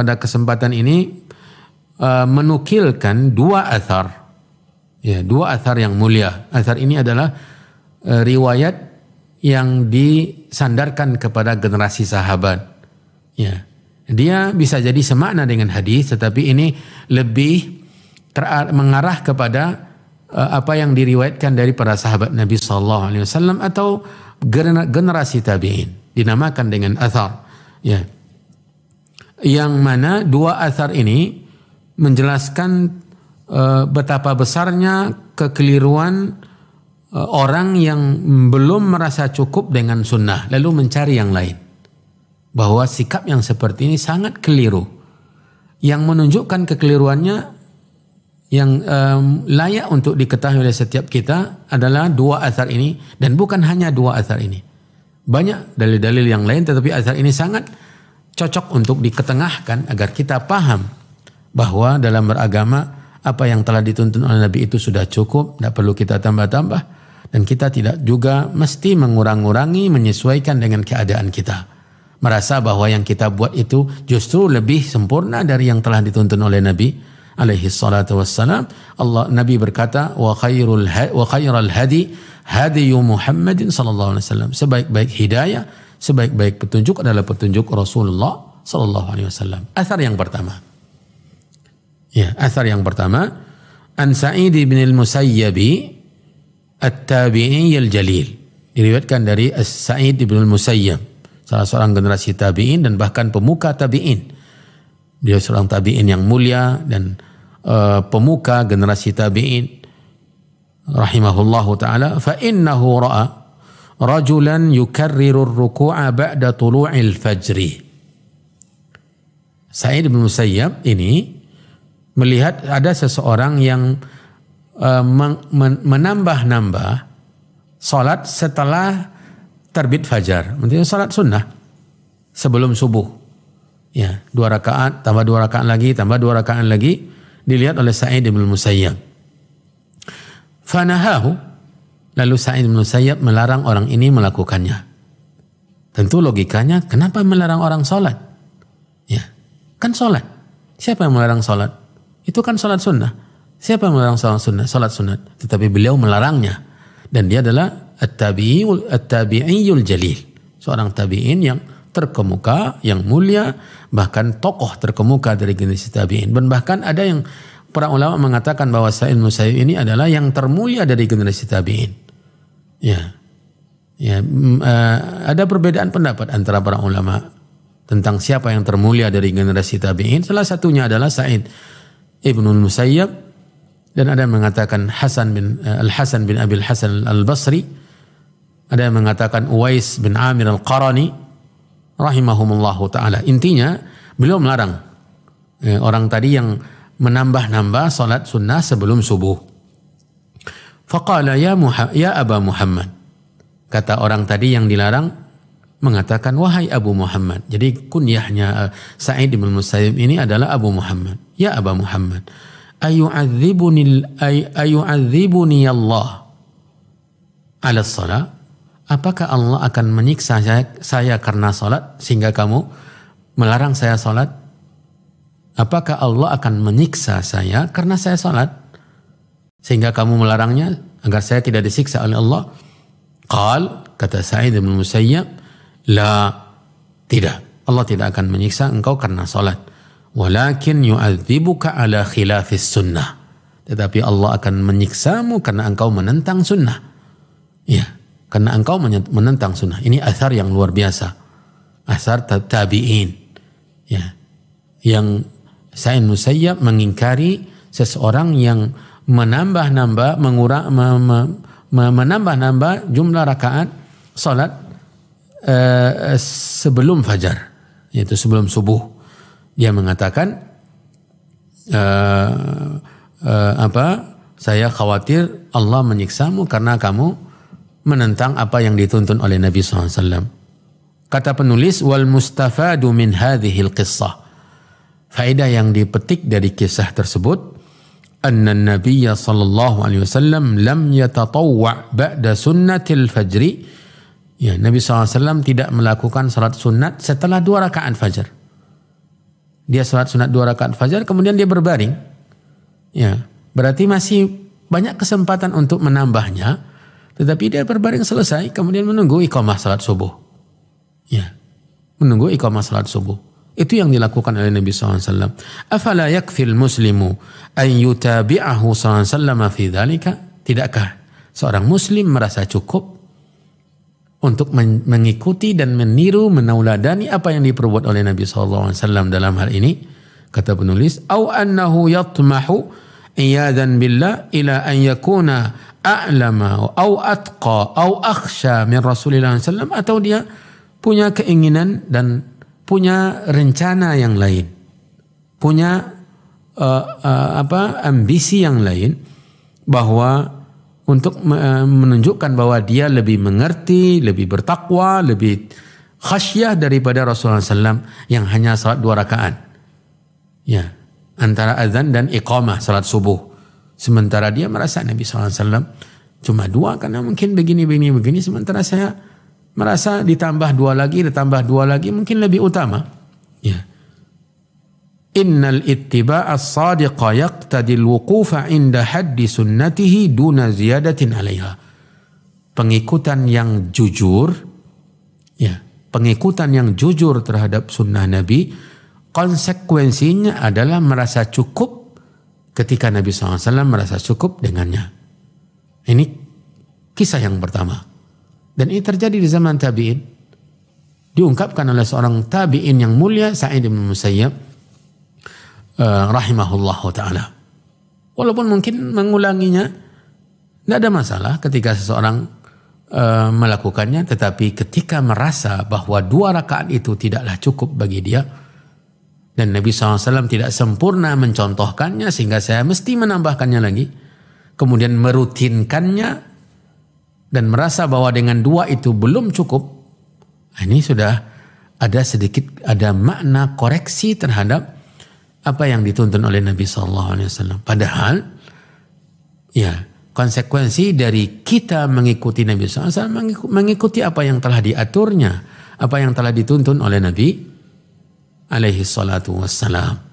pada kesempatan ini uh, menukilkan dua athar. Ya, dua athar yang mulia. Athar ini adalah uh, riwayat yang disandarkan kepada generasi sahabat. Ya. Dia bisa jadi semakna dengan hadis tetapi ini lebih mengarah kepada uh, apa yang diriwayatkan dari para sahabat Nabi sallallahu alaihi wasallam atau generasi tabi'in dinamakan dengan athar. Ya yang mana dua asar ini menjelaskan e, betapa besarnya kekeliruan e, orang yang belum merasa cukup dengan sunnah lalu mencari yang lain bahwa sikap yang seperti ini sangat keliru yang menunjukkan kekeliruannya yang e, layak untuk diketahui oleh setiap kita adalah dua asar ini dan bukan hanya dua asar ini banyak dalil-dalil yang lain tetapi asar ini sangat cocok untuk diketengahkan agar kita paham bahwa dalam beragama apa yang telah dituntun oleh Nabi itu sudah cukup, tidak perlu kita tambah-tambah dan kita tidak juga mesti mengurang-urangi menyesuaikan dengan keadaan kita merasa bahwa yang kita buat itu justru lebih sempurna dari yang telah dituntun oleh Nabi alaihi salatu wassalam. Allah Nabi berkata, "Wa khairul wa khairul hadi hadiyu Muhammadin sallallahu alaihi wasallam. Sebaik-baik hidayah, sebaik-baik petunjuk adalah petunjuk Rasulullah sallallahu alaihi wasallam. Asar yang pertama. Ya, asar yang pertama An Sa'id bin al-Musayyabi At-Tabi'i al-Jalil. Diriwayatkan dari As-Sa'id bin al-Musayyab, salah seorang generasi tabi'in dan bahkan pemuka tabi'in. Dia seorang tabi'in yang mulia dan uh, pemuka generasi tabi'in rahimahullahu taala fa innahu ra'a rajulan yukarriru ruku'a ba'da tulu'il fajri Sa'id bin Musayyab ini melihat ada seseorang yang eh, menambah-nambah salat setelah terbit fajar. Maksudnya salat sunnah sebelum subuh. Ya, dua rakaat, tambah dua rakaat lagi, tambah dua rakaat lagi dilihat oleh Sa'id bin Musayyab. Fanahahu. Lalu Sa'id bin Musayyab melarang orang ini melakukannya. Tentu logikanya kenapa melarang orang sholat? Ya, kan sholat. Siapa yang melarang sholat? Itu kan sholat sunnah. Siapa yang melarang sholat sunnah? Sholat sunnah. Tetapi beliau melarangnya. Dan dia adalah at-tabi'iyul at jalil. Seorang tabi'in yang terkemuka, yang mulia, bahkan tokoh terkemuka dari generasi tabi'in. bahkan ada yang para ulama mengatakan bahwa Sa'id Musayyib ini adalah yang termulia dari generasi tabi'in. Ya. Ya, eh, ada perbedaan pendapat antara para ulama tentang siapa yang termulia dari generasi tabi'in. Salah satunya adalah Sa'id ibnu musayyib, dan ada yang mengatakan Hasan bin eh, Al Hasan bin Abil Hasan Al Basri. Ada yang mengatakan Uwais bin Amir Al Qarani rahimahumullahu taala. Intinya beliau melarang eh, orang tadi yang menambah-nambah salat sunnah sebelum subuh. Faqala ya, Muha ya Aba Muhammad. Kata orang tadi yang dilarang mengatakan wahai Abu Muhammad. Jadi kunyahnya eh, Sa'id bin Musayyib ini adalah Abu Muhammad. Ya Aba Muhammad. Ayu'adzibuni ay, ayu'adzibuni Allah ala salat apakah Allah akan menyiksa saya, saya karena salat sehingga kamu melarang saya salat Apakah Allah akan menyiksa saya karena saya sholat Sehingga kamu melarangnya agar saya tidak disiksa oleh Allah? Qal, kata Sa'id bin Musayyab, la, tidak. Allah tidak akan menyiksa engkau karena salat. Walakin yu'adzibuka ala khilafis sunnah. Tetapi Allah akan menyiksamu karena engkau menentang sunnah. Ya, karena engkau menentang sunnah. Ini asar yang luar biasa. Asar tabi'in. Ya, yang saya Musayyab mengingkari seseorang yang menambah-nambah mengurang me, me, me, menambah-nambah jumlah rakaat salat e, sebelum fajar yaitu sebelum subuh dia mengatakan e, e, apa saya khawatir Allah menyiksamu karena kamu menentang apa yang dituntun oleh Nabi SAW. Kata penulis, wal mustafadu min hadhil qissah. Faedah yang dipetik dari kisah tersebut anna Nabiyya sallallahu alaihi wasallam lam yatatawwa ba'da sunnatil fajri ya Nabi SAW tidak melakukan salat sunat setelah dua rakaat fajar dia salat sunat dua rakaat fajar kemudian dia berbaring ya berarti masih banyak kesempatan untuk menambahnya tetapi dia berbaring selesai kemudian menunggu iqamah salat subuh ya menunggu iqamah salat subuh itu yang dilakukan oleh Nabi SAW. Afala yakfil muslimu an yutabi'ahu SAW fi dhalika? Tidakkah seorang muslim merasa cukup untuk mengikuti dan meniru, menauladani apa yang diperbuat oleh Nabi SAW dalam hal ini? Kata penulis, Au annahu yatmahu iyadan billah ila an yakuna a'lama au atqa au akhsha min Rasulillah SAW atau dia punya keinginan dan punya rencana yang lain, punya uh, uh, apa ambisi yang lain bahwa untuk uh, menunjukkan bahwa dia lebih mengerti, lebih bertakwa, lebih khasyah daripada Rasulullah SAW yang hanya salat dua rakaat. Ya, antara azan dan iqamah salat subuh. Sementara dia merasa Nabi SAW cuma dua karena mungkin begini begini begini sementara saya merasa ditambah dua lagi, ditambah dua lagi mungkin lebih utama. Ya. Innal ittiba'a as-sadiqa yaqtadi al-wuqufa 'inda haddi sunnatihi duna ziyadatin 'alaiha. Pengikutan yang jujur ya, pengikutan yang jujur terhadap sunnah Nabi konsekuensinya adalah merasa cukup ketika Nabi SAW merasa cukup dengannya. Ini kisah yang pertama. Dan ini terjadi di zaman tabi'in. Diungkapkan oleh seorang tabi'in yang mulia Sa'id bin Musayyab uh, eh, rahimahullah ta'ala. Walaupun mungkin mengulanginya tidak ada masalah ketika seseorang uh, melakukannya tetapi ketika merasa bahwa dua rakaat itu tidaklah cukup bagi dia dan Nabi SAW tidak sempurna mencontohkannya sehingga saya mesti menambahkannya lagi kemudian merutinkannya dan merasa bahwa dengan dua itu belum cukup, nah, ini sudah ada sedikit ada makna koreksi terhadap apa yang dituntun oleh Nabi Shallallahu Alaihi Wasallam. Padahal, ya konsekuensi dari kita mengikuti Nabi Alaihi Wasallam mengikuti apa yang telah diaturnya, apa yang telah dituntun oleh Nabi alaihi salatu wassalam.